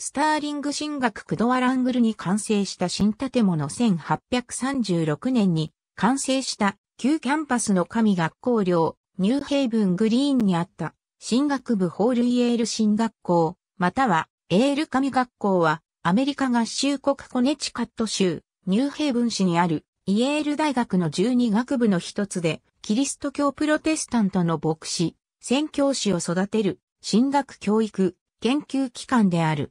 スターリング神学クドワラングルに完成した新建物1836年に完成した旧キャンパスの神学校寮ニューヘイブングリーンにあった神学部ホールイエール神学校またはエール神学校はアメリカ合衆国コネチカット州ニューヘイブン市にあるイエール大学の12学部の一つでキリスト教プロテスタントの牧師、宣教師を育てる神学教育研究機関である。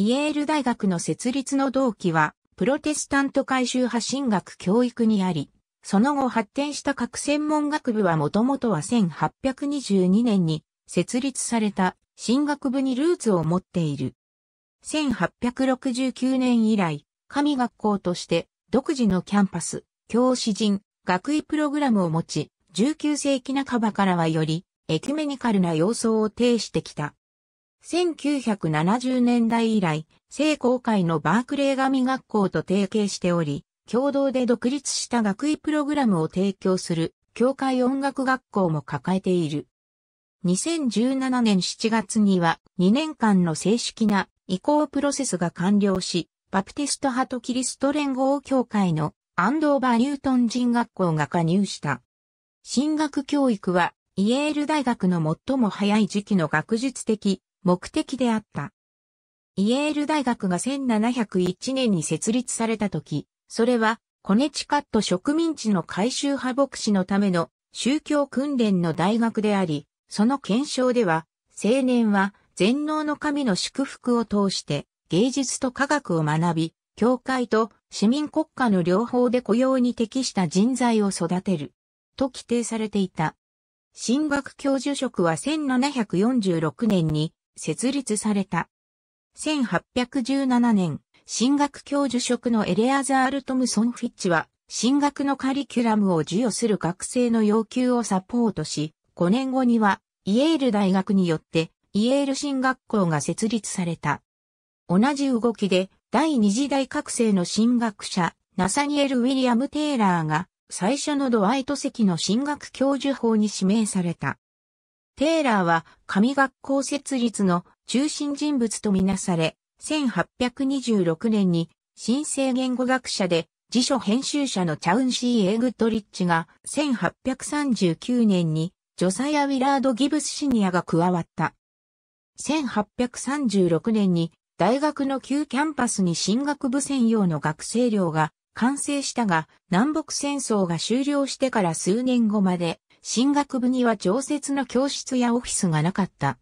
イエール大学の設立の動機は、プロテスタント改修派進学教育にあり、その後発展した各専門学部はもともとは1822年に設立された進学部にルーツを持っている。1869年以来、神学校として独自のキャンパス、教師陣、学位プログラムを持ち、19世紀半ばからはよりエキュメニカルな様相を呈してきた。1970年代以来、聖公会のバークレー神学校と提携しており、共同で独立した学位プログラムを提供する、教会音楽学校も抱えている。2017年7月には2年間の正式な移行プロセスが完了し、バプテスト派とキリスト連合協会のアンドーバーニュートン人学校が加入した。進学教育はイエール大学の最も早い時期の学術的目的であった。イエール大学が1701年に設立された時、それはコネチカット植民地の改修派牧師のための宗教訓練の大学であり、その検証では、青年は全能の神の祝福を通して芸術と科学を学び、教会と市民国家の両方で雇用に適した人材を育てる、と規定されていた。進学教授職は1746年に設立された。1817年、進学教授職のエレアザール・トムソン・フィッチは、進学のカリキュラムを授与する学生の要求をサポートし、5年後には、イエール大学によって、イエール進学校が設立された。同じ動きで、第二次大学生の進学者、ナサニエル・ウィリアム・テイラーが、最初のドワイト席の進学教授法に指名された。テイラーは神学校設立の中心人物とみなされ、1826年に新生言語学者で辞書編集者のチャウンシー・エーグッドリッチが1839年にジョサイア・ウィラード・ギブスシニアが加わった。1836年に大学の旧キャンパスに進学部専用の学生寮が完成したが南北戦争が終了してから数年後まで進学部には常設の教室やオフィスがなかった。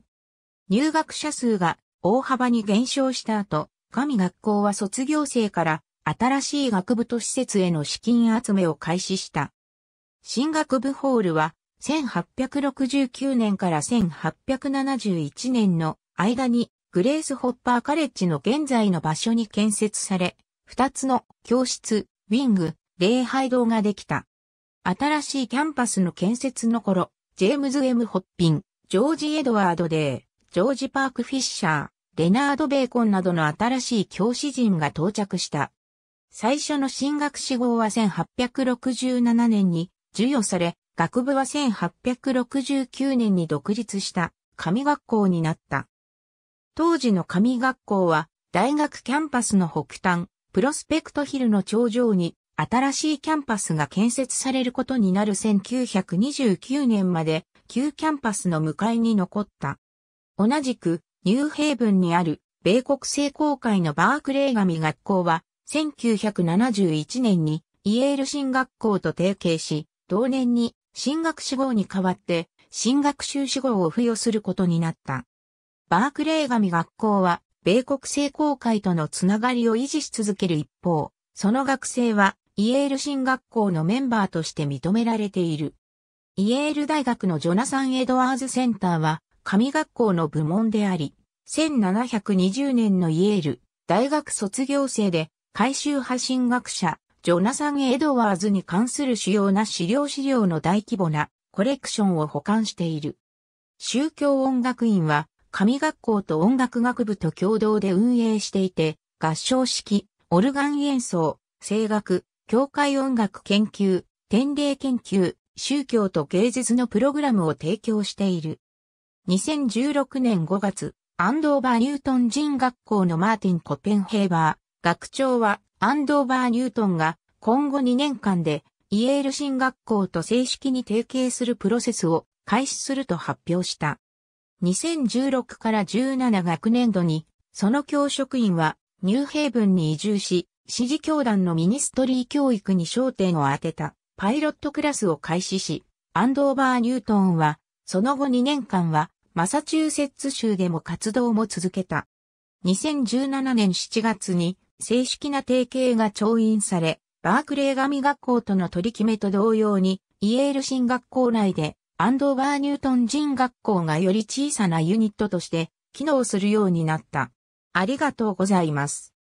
入学者数が大幅に減少した後、神学校は卒業生から新しい学部と施設への資金集めを開始した。進学部ホールは1869年から1871年の間にグレース・ホッパー・カレッジの現在の場所に建設され、2つの教室、ウィング、礼拝堂ができた。新しいキャンパスの建設の頃、ジェームズ・ M・ ホッピン、ジョージ・エドワード・デー、ジョージ・パーク・フィッシャー、レナード・ベーコンなどの新しい教師陣が到着した。最初の進学志望は1867年に授与され、学部は1869年に独立した神学校になった。当時の神学校は大学キャンパスの北端、プロスペクトヒルの頂上に新しいキャンパスが建設されることになる1929年まで旧キャンパスの向かいに残った。同じくニューヘイブンにある米国聖公会のバークレー神学校は1971年にイエール神学校と提携し、同年に新学志望に代わって新学修士号を付与することになった。バークレー神学校は米国聖公会とのつながりを維持し続ける一方、その学生はイエール新学校のメンバーとして認められている。イエール大学のジョナサン・エドワーズセンターは、神学校の部門であり、1720年のイエール大学卒業生で、改修派神学者、ジョナサン・エドワーズに関する主要な資料資料の大規模なコレクションを保管している。宗教音楽院は、神学校と音楽学部と共同で運営していて、合唱式、オルガン演奏、声楽、教会音楽研究、典礼研究、宗教と芸術のプログラムを提供している。2016年5月、アンドーバーニュートン人学校のマーティン・コペンヘーバー、学長はアンドーバーニュートンが今後2年間でイエール新学校と正式に提携するプロセスを開始すると発表した。2016から17学年度に、その教職員はニューヘイブンに移住し、支持教団のミニストリー教育に焦点を当てたパイロットクラスを開始し、アンドーバー・ニュートンは、その後2年間は、マサチューセッツ州でも活動も続けた。2017年7月に、正式な提携が調印され、バークレー神学校との取り決めと同様に、イエール新学校内で、アンドーバー・ニュートン人学校がより小さなユニットとして、機能するようになった。ありがとうございます。